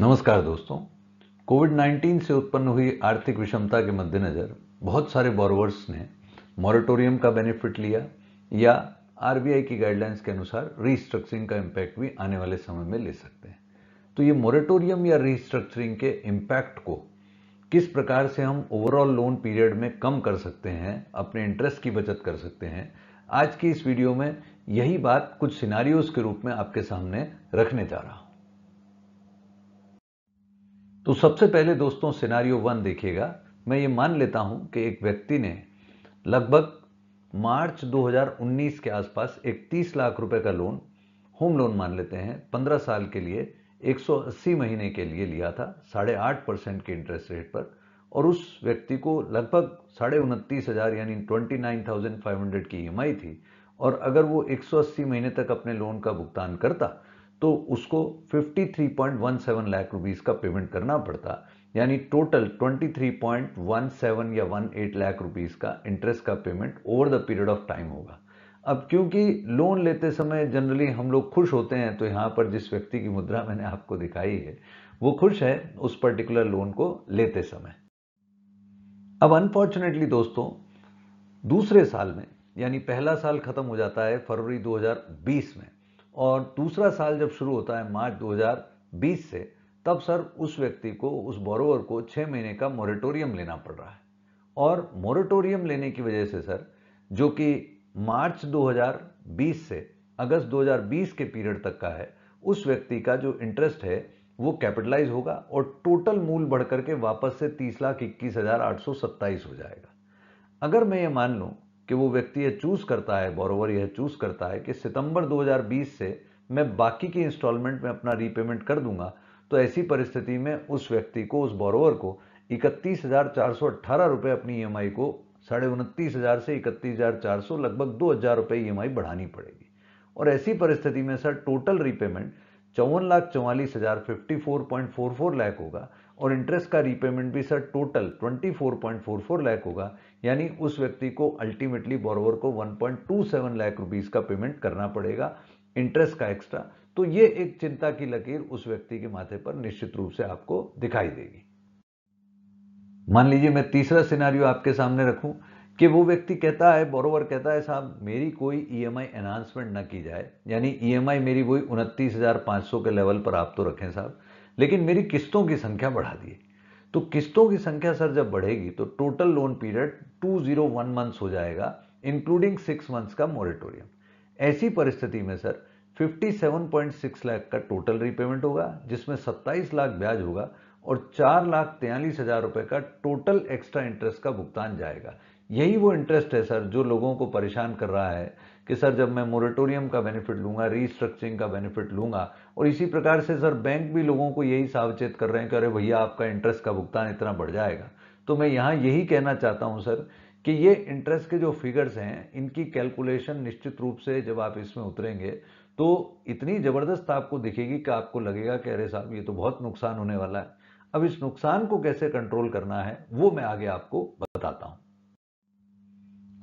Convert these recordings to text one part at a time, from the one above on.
नमस्कार दोस्तों कोविड 19 से उत्पन्न हुई आर्थिक विषमता के मद्देनज़र बहुत सारे बॉरवर्स ने मॉरिटोरियम का बेनिफिट लिया या आरबीआई की गाइडलाइंस के अनुसार रीस्ट्रक्चरिंग का इम्पैक्ट भी आने वाले समय में ले सकते हैं तो ये मॉरिटोरियम या रीस्ट्रक्चरिंग के इम्पैक्ट को किस प्रकार से हम ओवरऑल लोन पीरियड में कम कर सकते हैं अपने इंटरेस्ट की बचत कर सकते हैं आज की इस वीडियो में यही बात कुछ सिनारियोज के रूप में आपके सामने रखने जा रहा हूँ तो सबसे पहले दोस्तों सिनारियो वन देखिएगा मैं ये मान लेता हूं कि एक व्यक्ति ने लगभग मार्च 2019 के आसपास एक 30 लाख रुपए का लोन होम लोन मान लेते हैं 15 साल के लिए 180 महीने के लिए लिया था साढ़े आठ परसेंट के इंटरेस्ट रेट पर और उस व्यक्ति को लगभग साढ़े उनतीस हज़ार यानी twenty nine thousand five hundred की ई e थी और अगर वो 180 महीने तक अपने लोन का भुगतान करता तो उसको 53.17 लाख रुपीस का पेमेंट करना पड़ता यानी टोटल 23.17 या 18 लाख रुपीस का इंटरेस्ट का payment over the period of time होगा अब क्योंकि लोन लेते समय जनरली हम लोग खुश होते हैं तो यहाँ पर जिस व्यक्ति की मुद्रा मैंने आपको दिखाई है वो खुश है उस पर्टिकुलर लोन को लेते समय अब अनफॉर्चुनेटली दोस्तों दूसरे साल में यानी पहला साल खत्म हो जाता है फरवरी 2020 में और दूसरा साल जब शुरू होता है मार्च 2020 से तब सर उस व्यक्ति को उस बोरोवर को छः महीने का मोरेटोरियम लेना पड़ रहा है और मोरेटोरियम लेने की वजह से सर जो कि मार्च 2020 से अगस्त 2020 के पीरियड तक का है उस व्यक्ति का जो इंटरेस्ट है वो कैपिटलाइज होगा और टोटल मूल बढ़कर के वापस से तीस लाख इक्कीस हजार आठ सौ सत्ताईस हो जाएगा अगर मैं ये मान लूँ कि वो व्यक्ति यह चूज करता है बोरोवर यह चूज करता है कि सितंबर 2020 से मैं बाकी की इंस्टॉलमेंट में अपना रीपेमेंट कर दूंगा तो ऐसी परिस्थिति में उस व्यक्ति को उस बोरोवर को इकतीस हजार चार सौ अट्ठारह अपनी ई e को साढ़े उनतीस हजार से इकतीस हजार चार सौ लगभग दो हजार रुपये ई e बढ़ानी पड़ेगी और ऐसी परिस्थिति में सर टोटल रीपेमेंट चौवन लाख चौवालीस हज़ार fifty four point four four lakh होगा और इंटरेस्ट का रीपेमेंट भी सर टोटल फोर लाख होगा यानी उस व्यक्ति को अल्टीमेटली बोरोवर को one point two seven lakh rupees का पेमेंट करना पड़ेगा इंटरेस्ट का एक्स्ट्रा तो ये एक चिंता की लकीर उस व्यक्ति के माथे पर निश्चित रूप से आपको दिखाई देगी मान लीजिए मैं तीसरा सिनारियो आपके सामने रखूं कि वो व्यक्ति कहता है बोरोवर कहता है साहब मेरी कोई ईएमआई e एनहांसमेंट ना की जाए यानी ईएमआई e मेरी वही उनतीस हज़ार पाँच सौ के लेवल पर आप तो रखें साहब लेकिन मेरी किस्तों की संख्या बढ़ा दिए तो किस्तों की संख्या सर जब बढ़ेगी तो total loan period two zero one months हो जाएगा इंक्लूडिंग सिक्स मंथ्स का मॉरेटोरियम ऐसी परिस्थिति में सर 57.6 लाख का टोटल रीपेमेंट होगा जिसमें 27 लाख ब्याज होगा और चार लाख तैयलीस हज़ार रुपये का टोटल एक्स्ट्रा इंटरेस्ट का भुगतान जाएगा यही वो इंटरेस्ट है सर जो लोगों को परेशान कर रहा है कि सर जब मैं मोरेटोरियम का बेनिफिट लूंगा रीस्ट्रक्चरिंग का बेनिफिट लूंगा और इसी प्रकार से सर बैंक भी लोगों को यही सावचेत कर रहे हैं कि अरे भैया आपका इंटरेस्ट का भुगतान इतना बढ़ जाएगा तो मैं यहाँ यही कहना चाहता हूँ सर कि ये इंटरेस्ट के जो फिगर्स हैं इनकी कैलकुलेशन निश्चित रूप से जब आप इसमें उतरेंगे तो इतनी ज़बरदस्त आपको दिखेगी कि आपको लगेगा कि अरे साहब ये तो बहुत नुकसान होने वाला है अब इस नुकसान को कैसे कंट्रोल करना है वो मैं आगे आपको बताता हूँ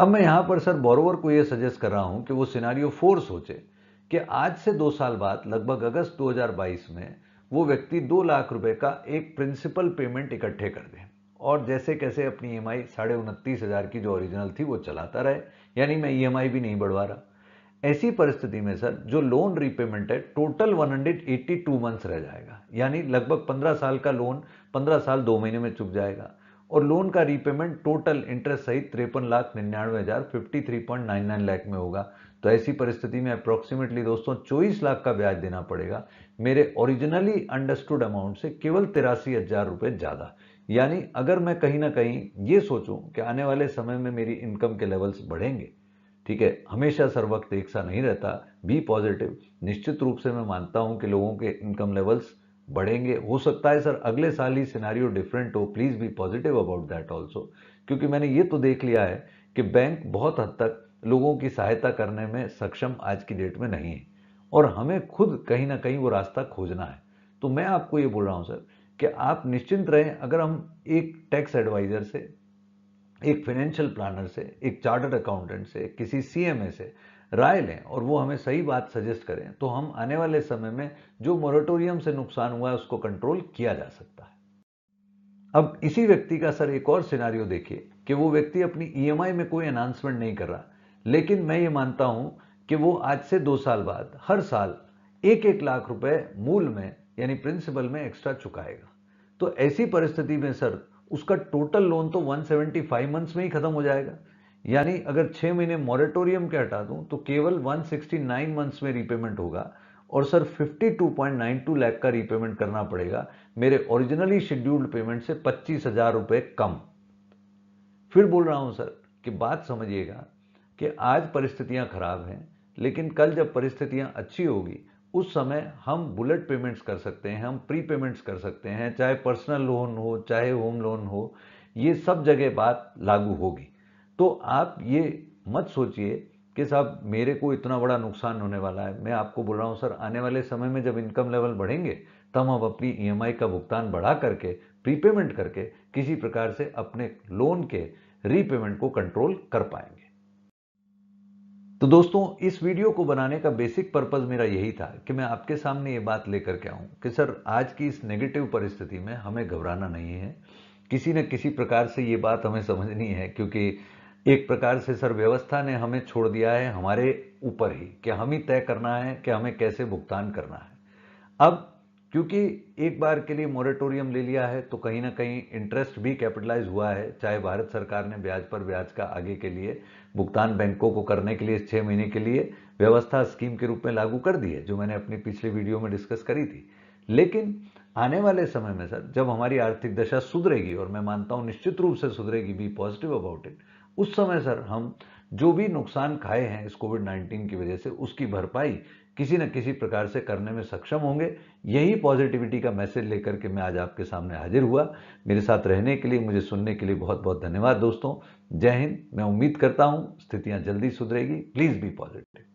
अब मैं यहां पर सर बोरोवर को यह सजेस्ट कर रहा हूं कि वो सिनारियो फोर सोचे कि आज से दो साल बाद लगभग अगस्त 2022 में वो व्यक्ति दो लाख रुपए का एक प्रिंसिपल पेमेंट इकट्ठे कर दे और जैसे कैसे अपनी ई एम आई साढ़े उनतीस हज़ार की जो ओरिजिनल थी वो चलाता रहे यानी मैं ई e भी नहीं बढ़वा रहा ऐसी परिस्थिति में सर जो लोन रीपेमेंट है टोटल 182 मंथ्स रह जाएगा यानी लगभग 15 साल का लोन 15 साल दो महीने में चुक जाएगा और लोन का रीपेमेंट टोटल इंटरेस्ट सहित तिरपन लाख निन्यानवे हज़ार fifty three point nine nine lakh में होगा तो ऐसी परिस्थिति में अप्रोक्सीमेटली दोस्तों चौबीस लाख का ब्याज देना पड़ेगा मेरे ओरिजिनली अंडरस्टूड अमाउंट से केवल तिरासी हज़ार रुपये ज़्यादा यानी अगर मैं कहीं ना कहीं ये सोचूं कि आने वाले समय में मेरी इनकम के लेवल्स बढ़ेंगे ठीक है हमेशा सर वक्त एक सा नहीं रहता बी पॉजिटिव निश्चित रूप से मैं मानता हूं कि लोगों के इनकम लेवल्स बढ़ेंगे हो सकता है सर अगले साल ही सिनारियो डिफरेंट हो please be positive about that also क्योंकि मैंने ये तो देख लिया है कि बैंक बहुत हद तक लोगों की सहायता करने में सक्षम आज की डेट में नहीं है और हमें खुद कहीं ना कहीं वो रास्ता खोजना है तो मैं आपको ये बोल रहा हूँ सर कि आप निश्चिंत रहें अगर हम एक टैक्स एडवाइज़र से एक फाइनेंशियल प्लानर से एक चार्टर्ड अकाउंटेंट से किसी सीएमए से राय लें और वो हमें सही बात सजेस्ट करें तो हम आने वाले समय में जो मोरेटोरियम से नुकसान हुआ है उसको कंट्रोल किया जा सकता है अब इसी व्यक्ति का सर एक और सिनारियो देखिए कि वो व्यक्ति अपनी ईएमआई e में कोई अनाउंसमेंट नहीं कर रहा लेकिन मैं ये मानता हूं कि वो आज से दो साल बाद हर साल एक एक लाख रुपए मूल में यानी प्रिंसिपल में एक्स्ट्रा चुकाएगा तो ऐसी परिस्थिति में सर उसका टोटल लोन तो 175 मंथ्स में ही खत्म हो जाएगा यानी अगर छह महीने मॉरेटोरियम के हटा दूं तो केवल 169 मंथ्स में रीपेमेंट होगा और सर 52.92 लाख का रीपेमेंट करना पड़ेगा मेरे ओरिजिनली शेड्यूल्ड पेमेंट से पच्चीस हजार रुपए कम फिर बोल रहा हूं सर कि बात समझिएगा कि आज परिस्थितियां खराब हैं लेकिन कल जब परिस्थितियां अच्छी होगी उस समय हम बुलेट पेमेंट्स कर सकते हैं हम प्री पेमेंट्स कर सकते हैं चाहे पर्सनल लोन हो चाहे होम लोन हो ये सब जगह बात लागू होगी तो आप ये मत सोचिए कि साहब मेरे को इतना बड़ा नुकसान होने वाला है मैं आपको बोल रहा हूँ सर आने वाले समय में जब इनकम लेवल बढ़ेंगे तब हम अपनी ई e का भुगतान बढ़ा करके प्रीपेमेंट करके किसी प्रकार से अपने लोन के रीपेमेंट को कंट्रोल कर पाएंगे तो दोस्तों इस वीडियो को बनाने का बेसिक पर्पज मेरा यही था कि मैं आपके सामने ये बात लेकर के आऊं कि सर आज की इस नेगेटिव परिस्थिति में हमें घबराना नहीं है किसी न किसी प्रकार से ये बात हमें समझनी है क्योंकि एक प्रकार से सर व्यवस्था ने हमें छोड़ दिया है हमारे ऊपर ही कि हम ही तय करना है कि हमें कैसे भुगतान करना है अब क्योंकि एक बार के लिए मोरेटोरियम ले लिया है तो कहीं ना कहीं इंटरेस्ट भी कैपिटलाइज हुआ है चाहे भारत सरकार ने ब्याज पर ब्याज का आगे के लिए भुगतान बैंकों को करने के लिए छः महीने के लिए व्यवस्था स्कीम के रूप में लागू कर दी है जो मैंने अपनी पिछले वीडियो में डिस्कस करी थी लेकिन आने वाले समय में सर जब हमारी आर्थिक दशा सुधरेगी और मैं मानता हूँ निश्चित रूप से सुधरेगी बी पॉजिटिव अबाउट इट उस समय सर हम जो भी नुकसान खाए हैं इस कोविड 19 की वजह से उसकी भरपाई किसी न किसी प्रकार से करने में सक्षम होंगे यही पॉजिटिविटी का मैसेज लेकर के मैं आज आपके सामने हाजिर हुआ मेरे साथ रहने के लिए मुझे सुनने के लिए बहुत बहुत धन्यवाद दोस्तों जय हिंद मैं उम्मीद करता हूँ स्थितियाँ जल्दी सुधरेगी प्लीज़ बी पॉजिटिव